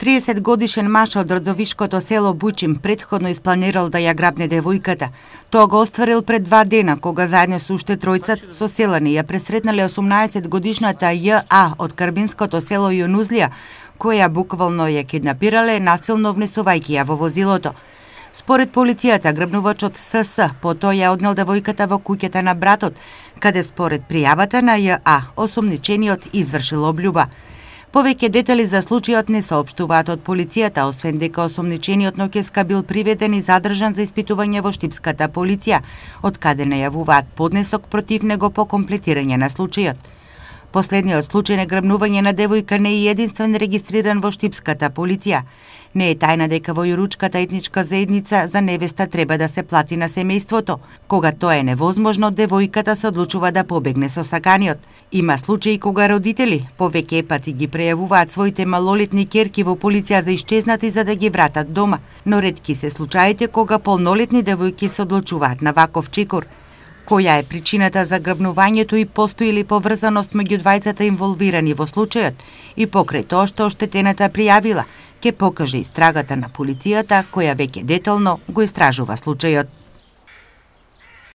30 годишен маж од родовишкото село Бучим предходно испланирал да ја грабне девојката. Тоа го остварил пред два дена, кога заедно со уште тројца со селани ја пресретнале 18 годишната Ја од Карбинското село Јонузлија, која буквално ја киднапирале, насилно внесувајќи ја во возилото. Според полицијата, грабнувачот СС потоа ја однел девојката во куќата на братот, каде според пријавата на ЈА, осумничениот извршил облюба. Повеќе детали за случајот не сообштуваат од полицијата, освен дека осомничениот Нокеска бил приведен и задржан за испитување во штипската полиција, од каде најавуваат поднесок против него по комплетирање на случајот. Последниот случај на грабнување на девојка не е единствен регистриран во штипската полиција. Не е тајна дека во јуручката етничка заедница за невеста треба да се плати на семејството. Кога тоа е невозможно, девојката се одлучува да побегне со саканиот. Има случаи кога родители повеќе пати ги пријавуваат своите малолетни керки во полиција за исчезнати за да ги вратат дома, но ретки се случаите кога полнолетни девојки се одлучуваат на ваков чекор. Која е причината за грбнувањето и постои ли поврзаност меѓу двајцата инволвирани во случајот и покрај тоа што оштетената пријавила, ќе покаже истрагата на полицијата која веќе детално го истражува случајот.